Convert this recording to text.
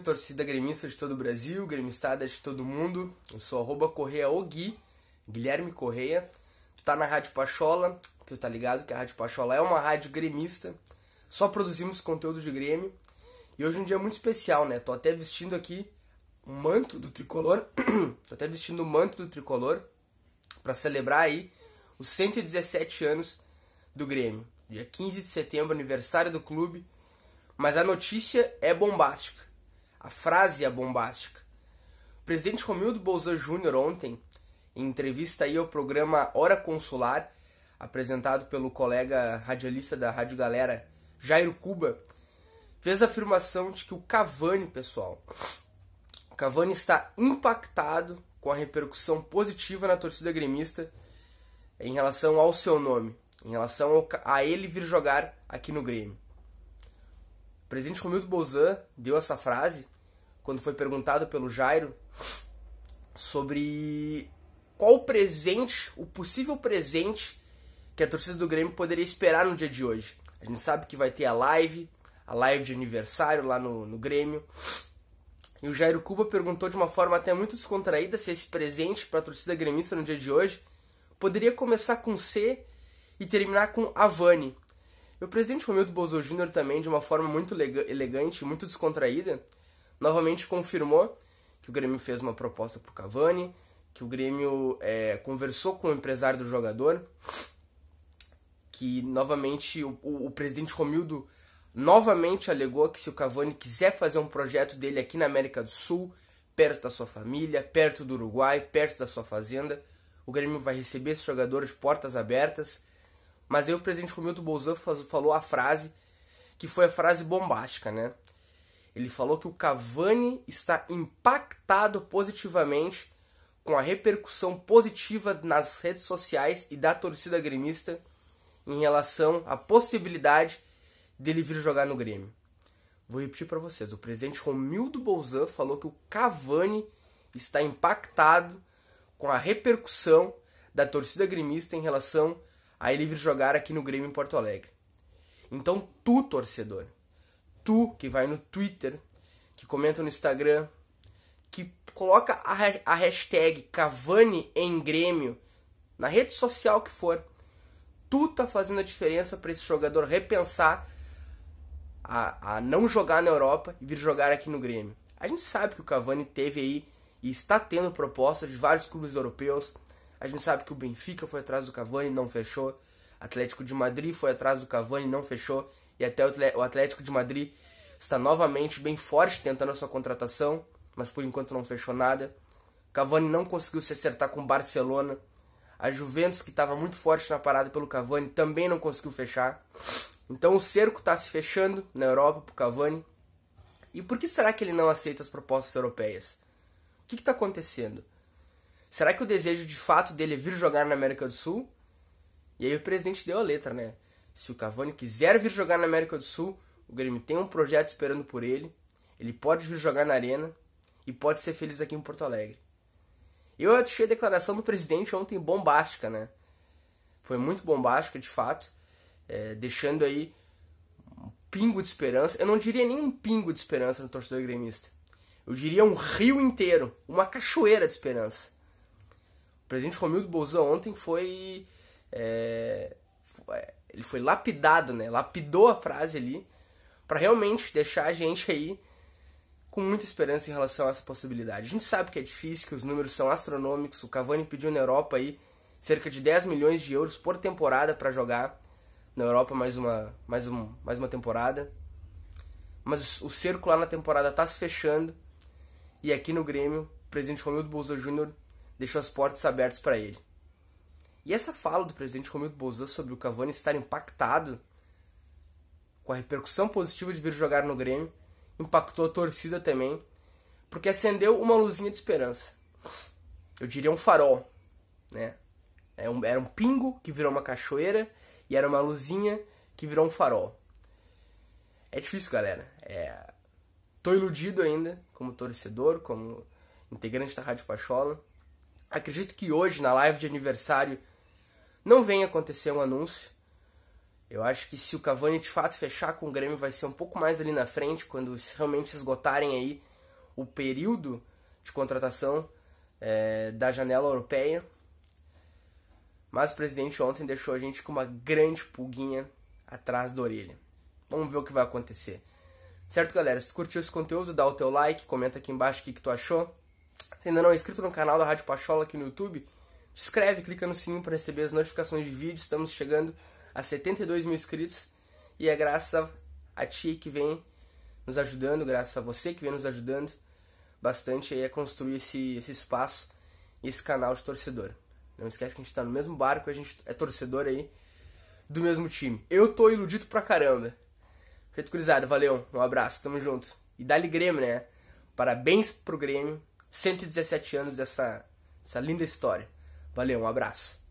Salve torcida gremista de todo o Brasil, gremistada de todo mundo. Eu sou arroba Correia Ogui, Guilherme Correia. Tu tá na Rádio Pachola, tu tá ligado que a Rádio Pachola é uma rádio gremista. Só produzimos conteúdo de Grêmio. E hoje é um dia muito especial, né? Tô até vestindo aqui o manto do tricolor. Tô até vestindo o manto do tricolor para celebrar aí os 117 anos do Grêmio. Dia 15 de setembro, aniversário do clube. Mas a notícia é bombástica a frase é bombástica. O presidente Romildo Bolzan ontem, em entrevista aí ao programa Hora Consular, apresentado pelo colega radialista da Rádio Galera, Jairo Cuba, fez a afirmação de que o Cavani, pessoal, o Cavani está impactado com a repercussão positiva na torcida gremista em relação ao seu nome, em relação a ele vir jogar aqui no Grêmio presidente Romildo Bolzan deu essa frase quando foi perguntado pelo Jairo sobre qual o presente, o possível presente que a torcida do Grêmio poderia esperar no dia de hoje. A gente sabe que vai ter a live, a live de aniversário lá no, no Grêmio. E o Jairo Cuba perguntou de uma forma até muito descontraída se esse presente para a torcida gremista no dia de hoje poderia começar com C e terminar com Avani. E o presidente Romildo Bozo Jr. também, de uma forma muito elegante, muito descontraída, novamente confirmou que o Grêmio fez uma proposta para o Cavani, que o Grêmio é, conversou com o empresário do jogador, que novamente o, o, o presidente Romildo novamente alegou que se o Cavani quiser fazer um projeto dele aqui na América do Sul, perto da sua família, perto do Uruguai, perto da sua fazenda, o Grêmio vai receber esse jogador de portas abertas mas aí o presidente Romildo Bolzan falou a frase que foi a frase bombástica, né? Ele falou que o Cavani está impactado positivamente com a repercussão positiva nas redes sociais e da torcida gremista em relação à possibilidade dele vir jogar no Grêmio. Vou repetir para vocês. O presidente Romildo Bolzan falou que o Cavani está impactado com a repercussão da torcida gremista em relação aí ele vir jogar aqui no Grêmio em Porto Alegre. Então tu, torcedor, tu que vai no Twitter, que comenta no Instagram, que coloca a, hashtag Cavani em Grêmio, na rede social que for, tu tá fazendo a diferença para esse jogador repensar a, a não jogar na Europa e vir jogar aqui no Grêmio. A gente sabe que o Cavani teve aí e está tendo propostas de vários clubes europeus, a gente sabe que o Benfica foi atrás do Cavani, e não fechou. Atlético de Madrid foi atrás do Cavani, e não fechou. E até o Atlético de Madrid está novamente bem forte tentando a sua contratação, mas por enquanto não fechou nada. Cavani não conseguiu se acertar com o Barcelona. A Juventus, que estava muito forte na parada pelo Cavani, também não conseguiu fechar. Então o cerco está se fechando na Europa para o Cavani. E por que será que ele não aceita as propostas europeias? O que está acontecendo? Será que o desejo de fato dele é vir jogar na América do Sul? E aí o presidente deu a letra, né? Se o Cavani quiser vir jogar na América do Sul, o Grêmio tem um projeto esperando por ele. Ele pode vir jogar na Arena e pode ser feliz aqui em Porto Alegre. Eu achei a declaração do presidente ontem bombástica, né? Foi muito bombástica, de fato, é, deixando aí um pingo de esperança. Eu não diria nem um pingo de esperança no torcedor gremista. Eu diria um rio inteiro, uma cachoeira de esperança presidente Romildo Bolzão ontem foi, é, foi, é, Ele foi lapidado, né? Lapidou a frase ali para realmente deixar a gente aí com muita esperança em relação a essa possibilidade. A gente sabe que é difícil, que os números são astronômicos. O Cavani pediu na Europa aí cerca de 10 milhões de euros por temporada para jogar na Europa mais uma, mais, um, mais uma temporada. Mas o, cerco lá na temporada está se fechando. E aqui no Grêmio, o presidente Romildo Bolsa Júnior deixou as portas abertas para ele. E essa fala do presidente Romildo Bolzan sobre o Cavani estar impactado com a repercussão positiva de vir jogar no Grêmio impactou a torcida também, porque acendeu uma luzinha de esperança. Eu diria um farol, né? Era é um, era um pingo que virou uma cachoeira e era uma luzinha que virou um farol. É difícil, galera. É... Tô iludido ainda, como torcedor, como integrante da Rádio Pachola. Acredito que hoje, na live de aniversário, não venha acontecer um anúncio. Eu acho que se o Cavani de fato fechar com o Grêmio, vai ser um pouco mais ali na frente, quando realmente esgotarem aí o período de contratação é, da janela europeia. Mas o presidente ontem deixou a gente com uma grande pulguinha atrás da orelha. Vamos ver o que vai acontecer. Certo, galera? Se tu curtiu esse conteúdo, dá o teu like, comenta aqui embaixo o que, que tu achou. Se ainda não é inscrito no canal da Rádio Pachola aqui no YouTube, se inscreve, clica no sininho para receber as notificações de vídeo. Estamos chegando a 72 mil inscritos e é graças a ti que vem nos ajudando, graças a você que vem nos ajudando bastante aí a construir esse, esse espaço e esse canal de torcedor. Não esquece que a gente está no mesmo barco, a gente é torcedor aí do mesmo time. Eu tô iludido pra caramba. Feito cruzado, valeu, um abraço, tamo junto. E dá-lhe Grêmio, né? Parabéns pro Grêmio 117 anos dessa, dessa linda história. Valeu, um abraço.